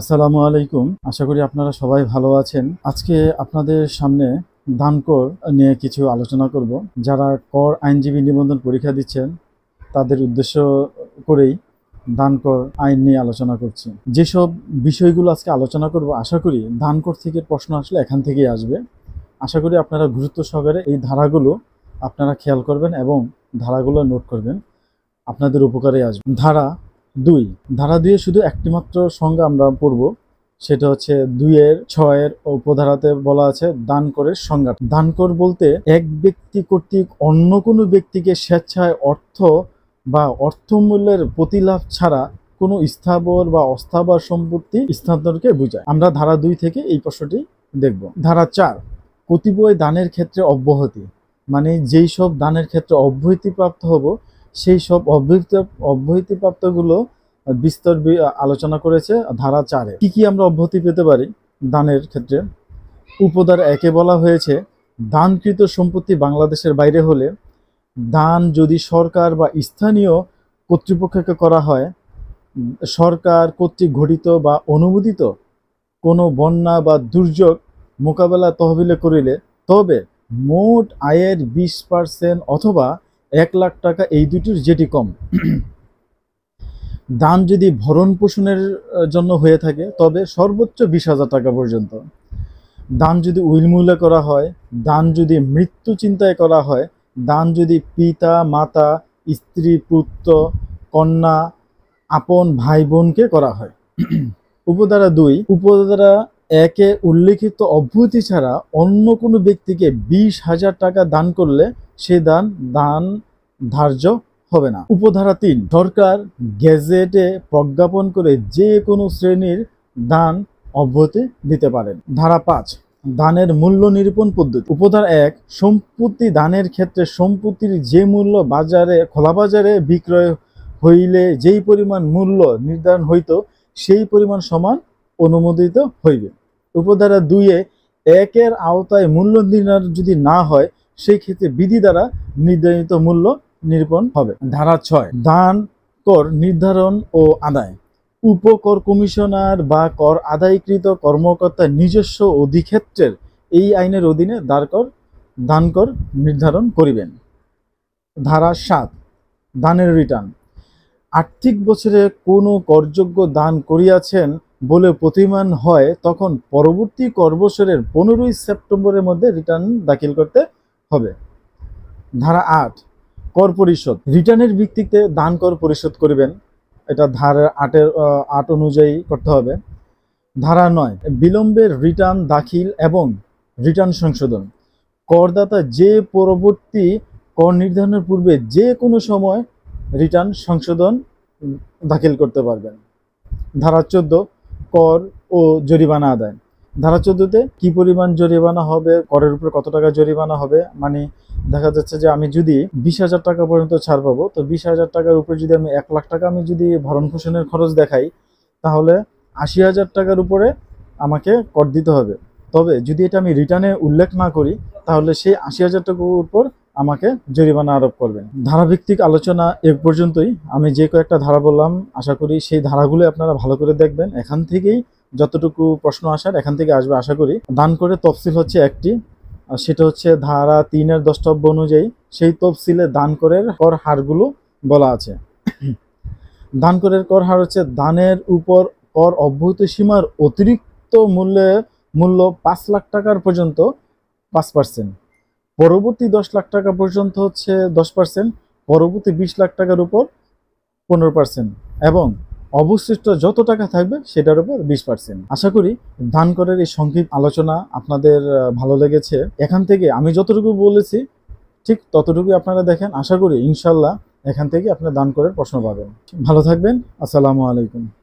আসসালামু আলাইকুম আশা করি আপনারা সবাই ভালো আছেন আজকে আপনাদের সামনে দান কর নিয়ে কিছু আলোচনা করব যারা কর আইনজীবী নিবন্ধন পরীক্ষা দিচ্ছেন তাদের উদ্দেশ্য করেই দান কর আইন নিয়ে আলোচনা করছি যেসব বিষয়গুলো আজকে আলোচনা করব আশা করি দান কর থেকে প্রশ্ন আসলে এখান থেকেই আসবে আশা করি আপনারা গুরুত্ব সহকারে এই ধারাগুলো আপনারা খেয়াল করবেন এবং ধারাগুলো নোট করবেন আপনাদের উপকারে আসবে ধারা দুই ধারা দুয়ে শুধু একটিমাত্র সংজ্ঞা আমরা পড়ব সেটা হচ্ছে দুইয়ের ছয়ের উপধারাতে বলা আছে দানকরের সংজ্ঞা দান কর বলতে এক ব্যক্তি কর্তৃক অন্য কোনো ব্যক্তিকে স্বেচ্ছায় অর্থ বা অর্থমূল্যের প্রতিলাভ ছাড়া কোনো স্থাবর বা অস্থাবর সম্পত্তি স্থানান্তরকে বোঝায় আমরা ধারা দুই থেকে এই প্রশ্নটি দেখব ধারা চার কতিপয় দানের ক্ষেত্রে অব্যাহতি মানে যেই সব দানের ক্ষেত্রে অব্যাহতি প্রাপ্ত হব সেই সব অব্যহিত অব্যাহতিপ্রাপ্তগুলো বিস্তর আলোচনা করেছে ধারা চারে কি কি আমরা অব্যাহতি পেতে পারি দানের ক্ষেত্রে উপদার একে বলা হয়েছে দানকৃত সম্পত্তি বাংলাদেশের বাইরে হলে দান যদি সরকার বা স্থানীয় কর্তৃপক্ষকে করা হয় সরকার কর্তৃক ঘটিত বা অনুমোদিত কোনো বন্যা বা দুর্যোগ মোকাবেলা তহবিলে করিলে তবে মোট আয়ের বিশ পার্সেন্ট অথবা এক লাখ টাকা এই দুটির যেটি কম দান যদি ভরণ পোষণের জন্য হয়ে থাকে তবে সর্বোচ্চ বিশ হাজার টাকা পর্যন্ত দান যদি উইলমুলা করা হয় দান যদি মৃত্যু চিন্তায় করা হয় দান যদি পিতা মাতা স্ত্রী পুত্র কন্যা আপন ভাই বোনকে করা হয় উপধারা দুই উপধারা একে উল্লেখিত অভ্যুতি ছাড়া অন্য কোনো ব্যক্তিকে বিশ হাজার টাকা দান করলে সে দান দান ধার্য হবে না উপধারা তিন সরকার গেজেটে প্রজ্ঞাপন করে যে কোনো শ্রেণীর দান অব্যাহতি দিতে পারেন ধারা পাঁচ দানের মূল্য নিরূপণ পদ্ধতি উপধার এক সম্পত্তি দানের ক্ষেত্রে সম্পত্তির যে মূল্য বাজারে খোলা বাজারে বিক্রয় হইলে যেই পরিমাণ মূল্য নির্ধারণ হইত সেই পরিমাণ সমান অনুমোদিত হইবে উপধারা দুইয়ে একের আওতায় মূল্য নির্ণয় যদি না হয় সেই ক্ষেত্রে বিধি দ্বারা নির্ধারিত মূল্য নিরূপণ হবে ধারা ছয় দান কর নির্ধারণ ও আদায় উপকর কমিশনার বা কর আদায়কৃত কর্মকর্তার নিজস্ব অধিক্ষেত্রের এই আইনের অধীনে দান দানকর নির্ধারণ করিবেন ধারা সাত দানের রিটার্ন আর্থিক বছরে কোনো করযোগ্য দান করিয়াছেন বলে প্রতিমান হয় তখন পরবর্তী করবছরের পনেরোই সেপ্টেম্বরের মধ্যে রিটার্ন দাখিল করতে হবে ধারা আট কর পরিশোধ রিটার্নের ভিত্তিতে দান কর পরিশোধ করবেন এটা ধারা আটের আট অনুযায়ী করতে হবে ধারা নয় বিলম্বের রিটার্ন দাখিল এবং রিটার্ন সংশোধন করদাতা যে পরবর্তী কর নির্ধারণের পূর্বে যে কোনো সময় রিটার্ন সংশোধন দাখিল করতে পারবেন ধারা চোদ্দ কর ও জরিমানা আদায় ধারা চোদ্দতে কি পরিমাণ জরিমানা হবে করের উপর কত টাকা জরিমানা হবে মানে দেখা যাচ্ছে যে আমি যদি বিশ হাজার টাকা পর্যন্ত ছাড় পাবো তো বিশ হাজার টাকার উপরে যদি আমি এক লাখ টাকা আমি যদি ভরণ পোষণের খরচ দেখাই তাহলে আশি হাজার টাকার উপরে আমাকে কর দিতে হবে তবে যদি এটা আমি রিটার্নে উল্লেখ না করি তাহলে সেই আশি হাজার টাকার উপর আমাকে জরিমানা আরোপ করবেন ধারাভিত্তিক আলোচনা এ পর্যন্তই আমি যে কয়েকটা ধারা বললাম আশা করি সেই ধারাগুলো আপনারা ভালো করে দেখবেন এখান থেকেই যতটুকু প্রশ্ন আসার এখান থেকে আসবে আশা করি দান করে তফসিল হচ্ছে একটি সেটা হচ্ছে ধারা তিনের দষ্টব্য অনুযায়ী সেই তফসিলে দান করের কর হারগুলো বলা আছে দান করের কর হার হচ্ছে দানের উপর কর অব্যাহত সীমার অতিরিক্ত মূল্যে মূল্য পাঁচ লাখ টাকার পর্যন্ত পাঁচ পার্সেন্ট পরবর্তী দশ লাখ টাকা পর্যন্ত হচ্ছে দশ পার্সেন্ট পরবর্তী বিশ লাখ টাকার উপর পনেরো পার্সেন্ট এবং অবশিষ্ট যত টাকা থাকবে সেটার উপর বিশ পার্সেন্ট আশা করি ধান করের এই সংক্ষিপ্ত আলোচনা আপনাদের ভালো লেগেছে এখান থেকে আমি যতটুকু বলেছি ঠিক ততটুকু আপনারা দেখেন আশা করি ইনশাল্লাহ এখান থেকে আপনার দান করার প্রশ্ন পাবেন ভালো থাকবেন আসসালামু আলাইকুম